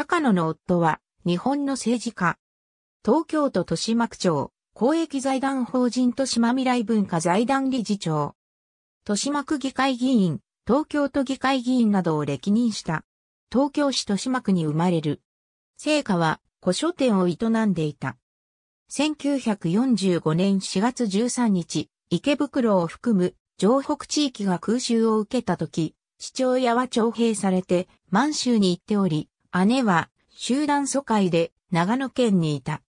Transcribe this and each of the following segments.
高野の夫は、日本の政治家。東京都豊島区長、公益財団法人豊島未来文化財団理事長。豊島区議会議員、東京都議会議員などを歴任した。東京市豊島区に生まれる。聖火は古書店を営んでいた。1945年4月13日、池袋を含む城北地域が空襲を受けた時、父親は徴兵されて満州に行っており、姉は集団疎開で長野県にいた。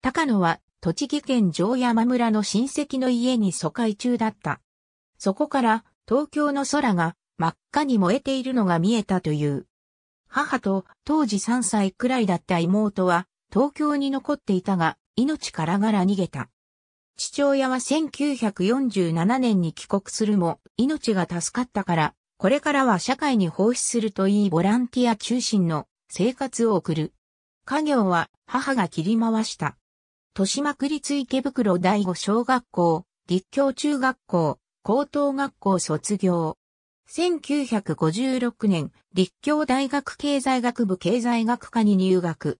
高野は栃木県城山村の親戚の家に疎開中だった。そこから東京の空が真っ赤に燃えているのが見えたという。母と当時3歳くらいだった妹は東京に残っていたが命からがら逃げた。父親は1947年に帰国するも命が助かったからこれからは社会に奉仕するといいボランティア中心の生活を送る。家業は母が切り回した。豊島区立池袋第五小学校、立教中学校、高等学校卒業。1956年、立教大学経済学部経済学科に入学。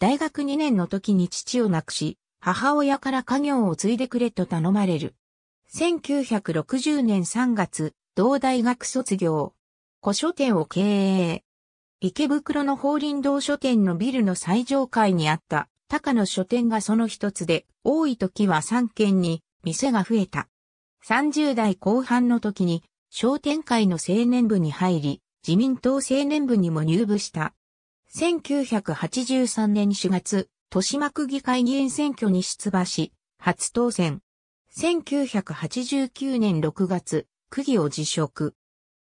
大学2年の時に父を亡くし、母親から家業を継いでくれと頼まれる。1960年3月、同大学卒業。古書店を経営。池袋の法輪堂書店のビルの最上階にあった高野書店がその一つで、多い時は3軒に店が増えた。30代後半の時に商店会の青年部に入り、自民党青年部にも入部した。1983年4月、豊島区議会議員選挙に出馬し、初当選。1989年6月、区議を辞職。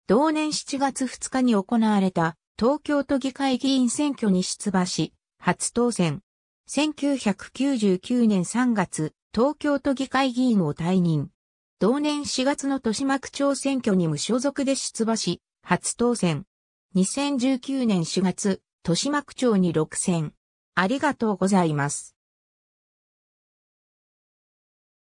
同年7月2日に行われた東京都議会議員選挙に出馬し、初当選。1999年3月、東京都議会議員を退任。同年4月の豊島区長選挙に無所属で出馬し、初当選。2019年4月、豊島区長に6選。ありがとうございます。